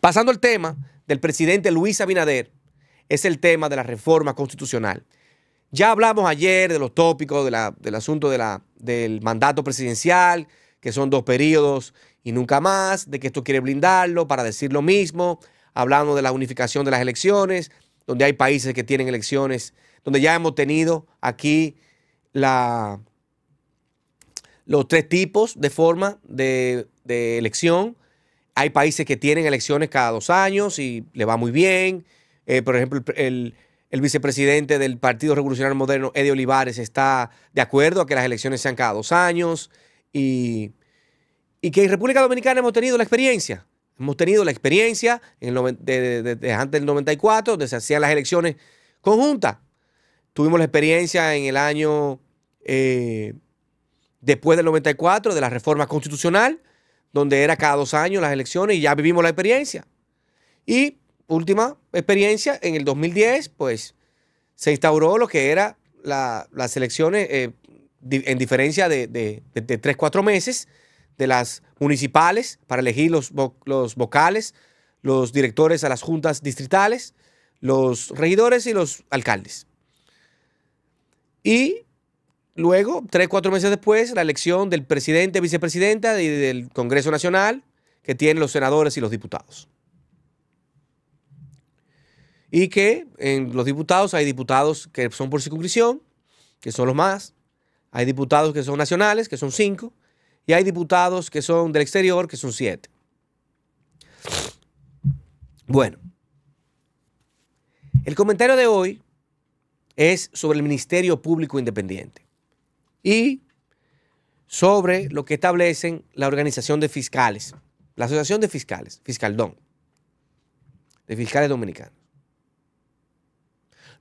Pasando al tema del presidente Luis Abinader, es el tema de la reforma constitucional. Ya hablamos ayer de los tópicos, del asunto del mandato presidencial, que son dos periodos y nunca más, de que esto quiere blindarlo para decir lo mismo. Hablamos de la unificación de las elecciones, donde hay países que tienen elecciones, donde ya hemos tenido aquí los tres tipos de forma de elección hay países que tienen elecciones cada dos años y le va muy bien. Eh, por ejemplo, el, vicepresidente del Partido Revolucionario Moderno, Eddie Olivares, está de acuerdo a que las elecciones sean cada dos años y, que en República Dominicana hemos tenido la experiencia. Hemos tenido la experiencia desde antes del 94, donde se hacían las elecciones conjuntas. Tuvimos la experiencia en el año eh, después del 94 de la reforma constitucional, donde era cada dos años las elecciones y ya vivimos la experiencia. Y última experiencia, en el 2010, pues se instauró lo que eran las elecciones eh, en diferencia de, tres, cuatro meses de las municipales para elegir los, los vocales, los directores a las juntas distritales, los regidores y los alcaldes. Y Luego, tres, cuatro meses después, la elección del presidente, vicepresidenta y del Congreso Nacional, que tienen los senadores y los diputados. Y que en los diputados hay diputados que son por circunscripción, que son los más. Hay diputados que son nacionales, que son cinco. Y hay diputados que son del exterior, que son siete. Bueno, el comentario de hoy es sobre el Ministerio Público Independiente y sobre lo que establecen la organización de fiscales, la Asociación de Fiscales, Fiscaldón, de Fiscales Dominicanos.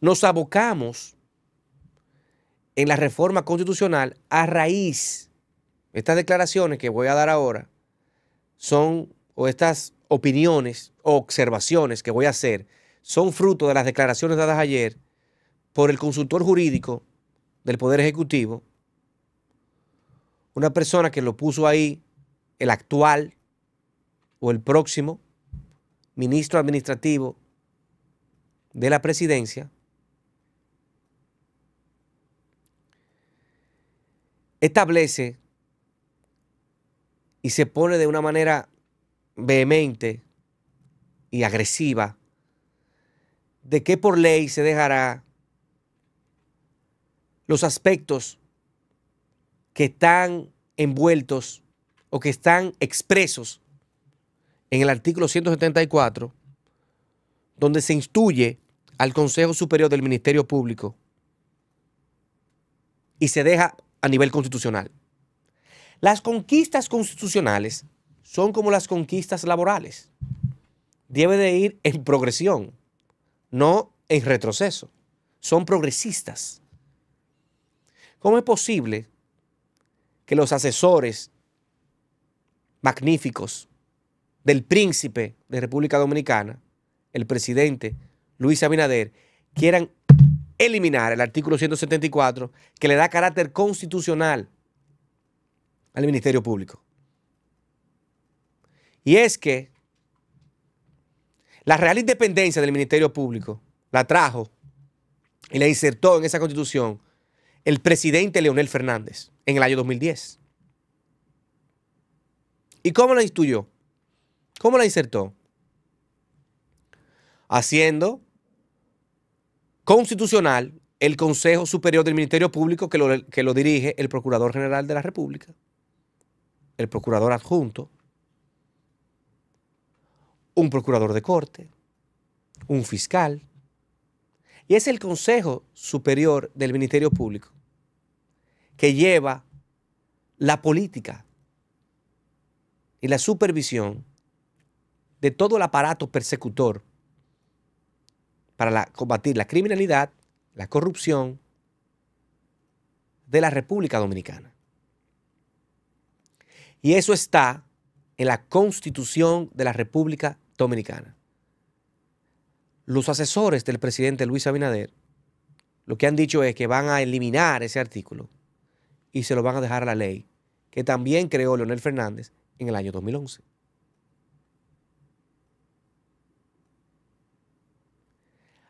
Nos abocamos en la reforma constitucional a raíz de estas declaraciones que voy a dar ahora, son, o estas opiniones o observaciones que voy a hacer, son fruto de las declaraciones dadas ayer por el consultor jurídico del Poder Ejecutivo, una persona que lo puso ahí, el actual o el próximo ministro administrativo de la presidencia, establece y se pone de una manera vehemente y agresiva de que por ley se dejará los aspectos que están envueltos o que están expresos en el artículo 174, donde se instruye al Consejo Superior del Ministerio Público y se deja a nivel constitucional. Las conquistas constitucionales son como las conquistas laborales. Debe de ir en progresión, no en retroceso. Son progresistas. ¿Cómo es posible que los asesores magníficos del príncipe de República Dominicana, el presidente Luis Abinader, quieran eliminar el artículo 174 que le da carácter constitucional al Ministerio Público. Y es que la real independencia del Ministerio Público la trajo y la insertó en esa constitución el presidente Leonel Fernández en el año 2010. ¿Y cómo la instituyó? ¿Cómo la insertó? Haciendo constitucional el Consejo Superior del Ministerio Público que lo dirige el Procurador General de la República, el Procurador Adjunto, un Procurador de Corte, un fiscal. Y es el Consejo Superior del Ministerio Público que lleva la política y la supervisión de todo el aparato persecutor para combatir la criminalidad, la corrupción de la República Dominicana. Y eso está en la Constitución de la República Dominicana. Los asesores del presidente Luis Abinader lo que han dicho es que van a eliminar ese artículo y se lo van a dejar a la ley, que también creó Leonel Fernández en el año 2011.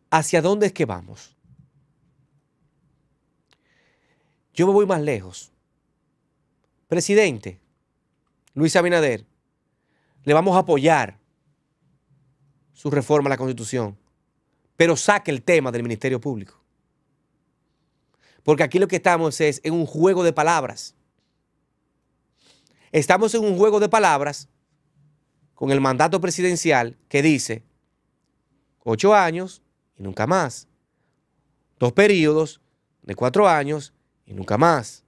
¿Hacia dónde es que vamos? Yo me voy más lejos. Presidente, Luis Abinader, le vamos a apoyar su reforma a la Constitución, pero saque el tema del Ministerio Público. Porque aquí lo que estamos es en un juego de palabras. Estamos en un juego de palabras con el mandato presidencial que dice ocho años y nunca más. Dos periodos de cuatro años y nunca más.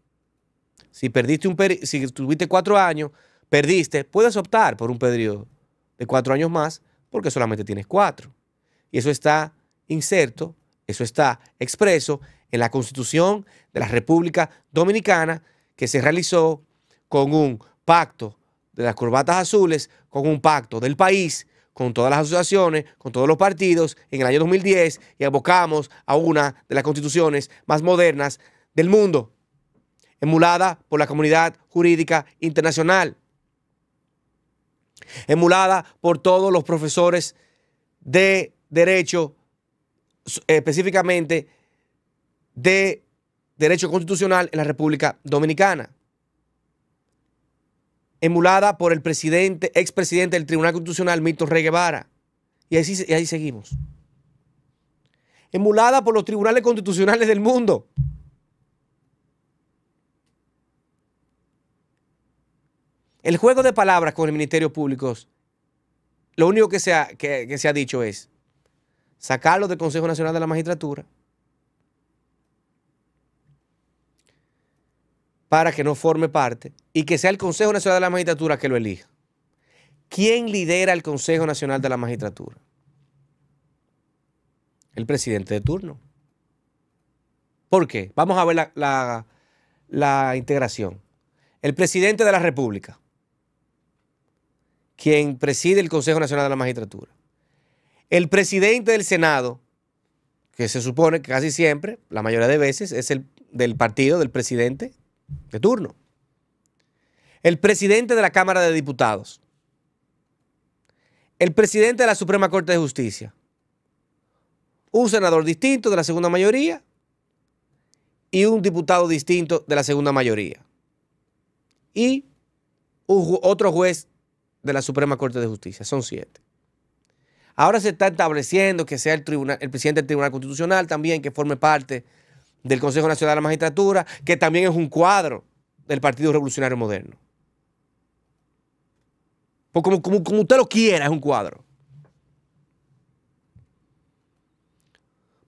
Si perdiste un si tuviste cuatro años, perdiste, puedes optar por un periodo de cuatro años más porque solamente tienes cuatro. Y eso está inserto eso está expreso en la Constitución de la República Dominicana que se realizó con un pacto de las corbatas azules, con un pacto del país, con todas las asociaciones, con todos los partidos en el año 2010 y abocamos a una de las constituciones más modernas del mundo, emulada por la comunidad jurídica internacional, emulada por todos los profesores de derecho específicamente de derecho constitucional en la República Dominicana, emulada por el presidente, expresidente del Tribunal Constitucional, mito Rey Guevara. Y ahí, ahí seguimos. Emulada por los tribunales constitucionales del mundo. El juego de palabras con el Ministerio Público, lo único que se ha, que se ha dicho es, sacarlo del Consejo Nacional de la Magistratura para que no forme parte y que sea el Consejo Nacional de la Magistratura que lo elija. ¿Quién lidera el Consejo Nacional de la Magistratura? El presidente de turno. ¿Por qué? Vamos a ver la, la integración. El presidente de la República, quien preside el Consejo Nacional de la Magistratura el presidente del Senado, que se supone que casi siempre, la mayoría de veces, es el del partido del presidente de turno. El presidente de la Cámara de Diputados. El presidente de la Suprema Corte de Justicia. Un senador distinto de la segunda mayoría y un diputado distinto de la segunda mayoría. Y otro juez de la Suprema Corte de Justicia. Son siete. Ahora se está estableciendo que sea el, tribunal, el presidente del Tribunal Constitucional también, que forme parte del Consejo Nacional de la Magistratura, que también es un cuadro del Partido Revolucionario Moderno. Pues como, usted lo quiera, es un cuadro.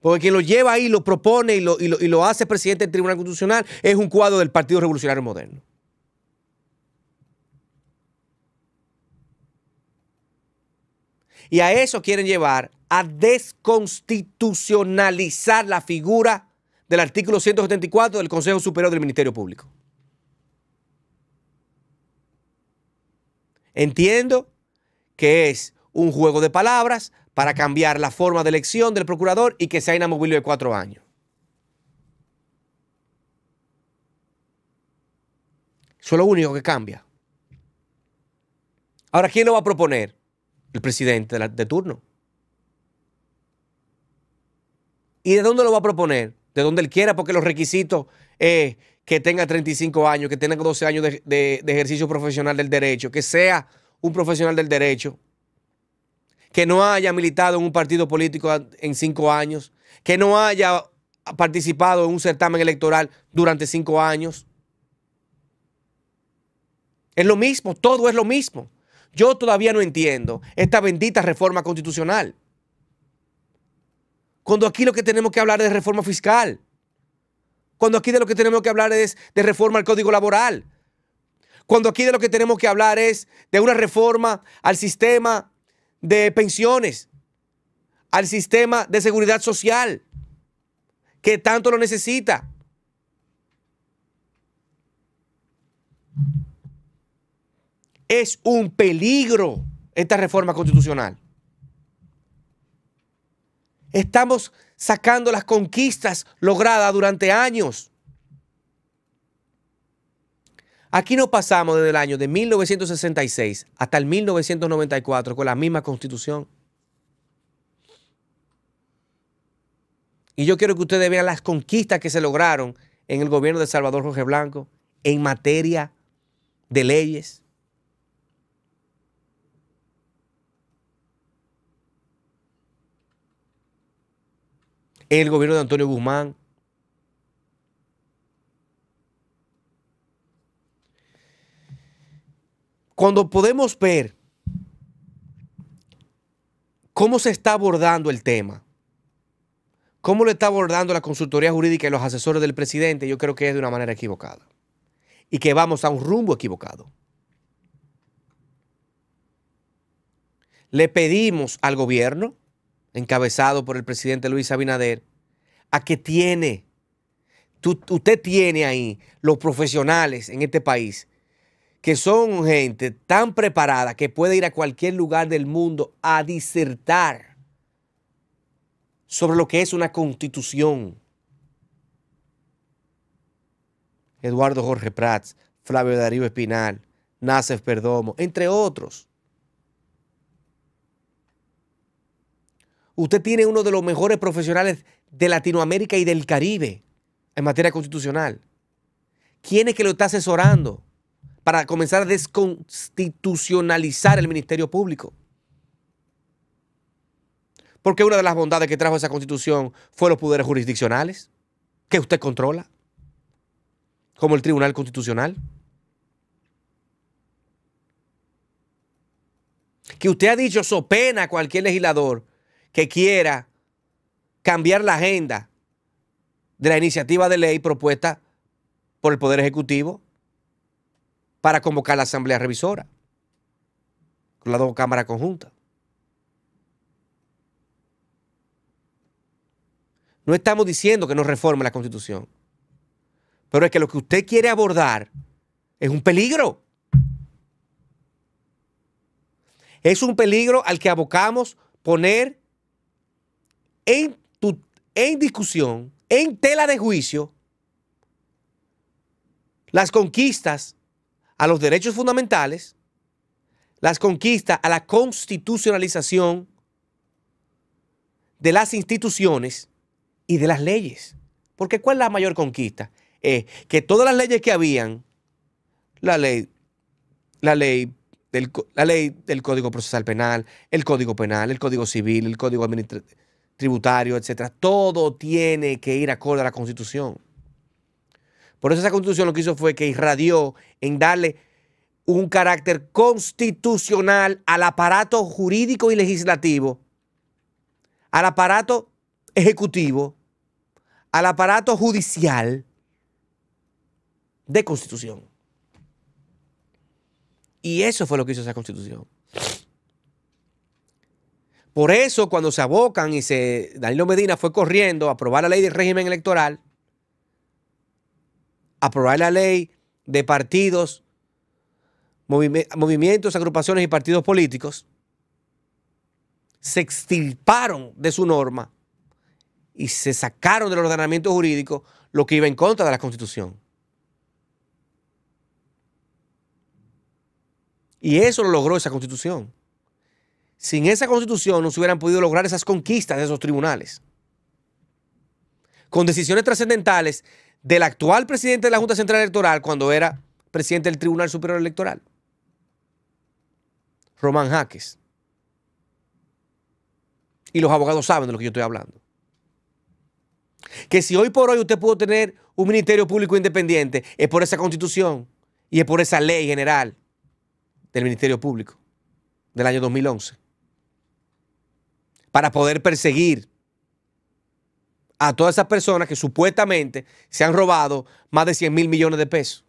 Porque quien lo lleva ahí, lo propone y lo hace presidente del Tribunal Constitucional es un cuadro del Partido Revolucionario Moderno. Y a eso quieren llevar a desconstitucionalizar la figura del artículo 174 del Consejo Superior del Ministerio Público. Entiendo que es un juego de palabras para cambiar la forma de elección del procurador y que sea inamovible de cuatro años. Eso es lo único que cambia. Ahora, ¿quién lo va a proponer? el presidente de, turno. ¿Y de dónde lo va a proponer? De donde él quiera, porque los requisitos es que tenga 35 años, que tenga 12 años de, ejercicio profesional del derecho, que sea un profesional del derecho, que no haya militado en un partido político en cinco años, que no haya participado en un certamen electoral durante cinco años. Es lo mismo, todo es lo mismo. Yo todavía no entiendo esta bendita reforma constitucional. Cuando aquí lo que tenemos que hablar es de reforma fiscal. Cuando aquí de lo que tenemos que hablar es de reforma al código laboral. Cuando aquí de lo que tenemos que hablar es de una reforma al sistema de pensiones, al sistema de seguridad social, que tanto lo necesita. Es un peligro esta reforma constitucional. Estamos sacando las conquistas logradas durante años. Aquí nos pasamos desde el año de 1966 hasta el 1994 con la misma constitución. Y yo quiero que ustedes vean las conquistas que se lograron en el gobierno de Salvador Jorge Blanco en materia de leyes, el gobierno de Antonio Guzmán. Cuando podemos ver cómo se está abordando el tema, cómo lo está abordando la consultoría jurídica y los asesores del presidente, yo creo que es de una manera equivocada y que vamos a un rumbo equivocado. Le pedimos al gobierno encabezado por el presidente Luis Abinader, a que tiene, usted tiene ahí los profesionales en este país que son gente tan preparada que puede ir a cualquier lugar del mundo a disertar sobre lo que es una constitución. Eduardo Jorge Prats, Flavio Darío Espinal, Nacef Perdomo, entre otros. Usted tiene uno de los mejores profesionales de Latinoamérica y del Caribe en materia constitucional. ¿Quién es que lo está asesorando para comenzar a desconstitucionalizar el Ministerio Público? Porque una de las bondades que trajo esa constitución fue los poderes jurisdiccionales, que usted controla, como el Tribunal Constitucional. Que usted ha dicho, so pena a cualquier legislador que quiera cambiar la agenda de la iniciativa de ley propuesta por el Poder Ejecutivo para convocar la Asamblea Revisora con las dos cámaras conjuntas. No estamos diciendo que no reforme la Constitución, pero es que lo que usted quiere abordar es un peligro. Es un peligro al que abocamos poner en, en discusión, en tela de juicio, las conquistas a los derechos fundamentales, las conquistas a la constitucionalización de las instituciones y de las leyes. Porque ¿cuál es la mayor conquista? es que todas las leyes que habían, la ley, la ley del, la ley del Código Procesal Penal, el Código Penal, el Código Civil, el Código Administrativo, tributario, etcétera. Todo tiene que ir acorde a la Constitución. Por eso esa Constitución lo que hizo fue que irradió en darle un carácter constitucional al aparato jurídico y legislativo, al aparato ejecutivo, al aparato judicial de Constitución. Y eso fue lo que hizo esa Constitución. Por eso, cuando se abocan y se. Danilo Medina fue corriendo a aprobar la ley del régimen electoral, a aprobar la ley de partidos, movimientos, agrupaciones y partidos políticos, se extirparon de su norma y se sacaron del ordenamiento jurídico lo que iba en contra de la Constitución. Y eso lo logró esa Constitución. Sin esa constitución no se hubieran podido lograr esas conquistas de esos tribunales. Con decisiones trascendentales del actual presidente de la Junta Central Electoral cuando era presidente del Tribunal Superior Electoral, Román Jaques. Y los abogados saben de lo que yo estoy hablando. Que si hoy por hoy usted pudo tener un ministerio público independiente, es por esa constitución y es por esa ley general del Ministerio Público del año 2011 para poder perseguir a todas esas personas que supuestamente se han robado más de 100 mil millones de pesos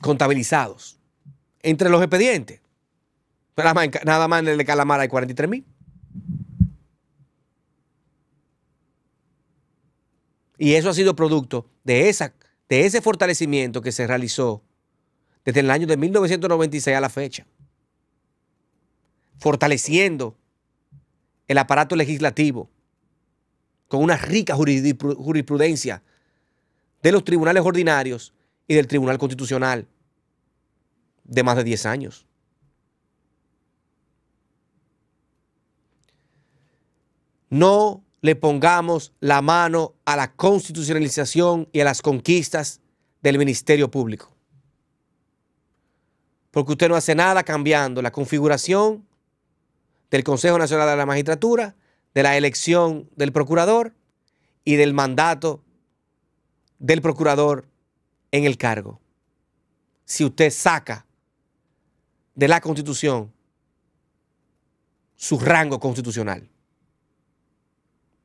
contabilizados entre los expedientes. Nada más, en el de Calamara hay 43 mil. Y eso ha sido producto de, esa, de ese fortalecimiento que se realizó desde el año de 1996 a la fecha fortaleciendo el aparato legislativo con una rica jurisprudencia de los tribunales ordinarios y del Tribunal Constitucional de más de 10 años. No le pongamos la mano a la constitucionalización y a las conquistas del Ministerio Público. Porque usted no hace nada cambiando la configuración del Consejo Nacional de la Magistratura, de la elección del procurador y del mandato del procurador en el cargo. Si usted saca de la Constitución su rango constitucional.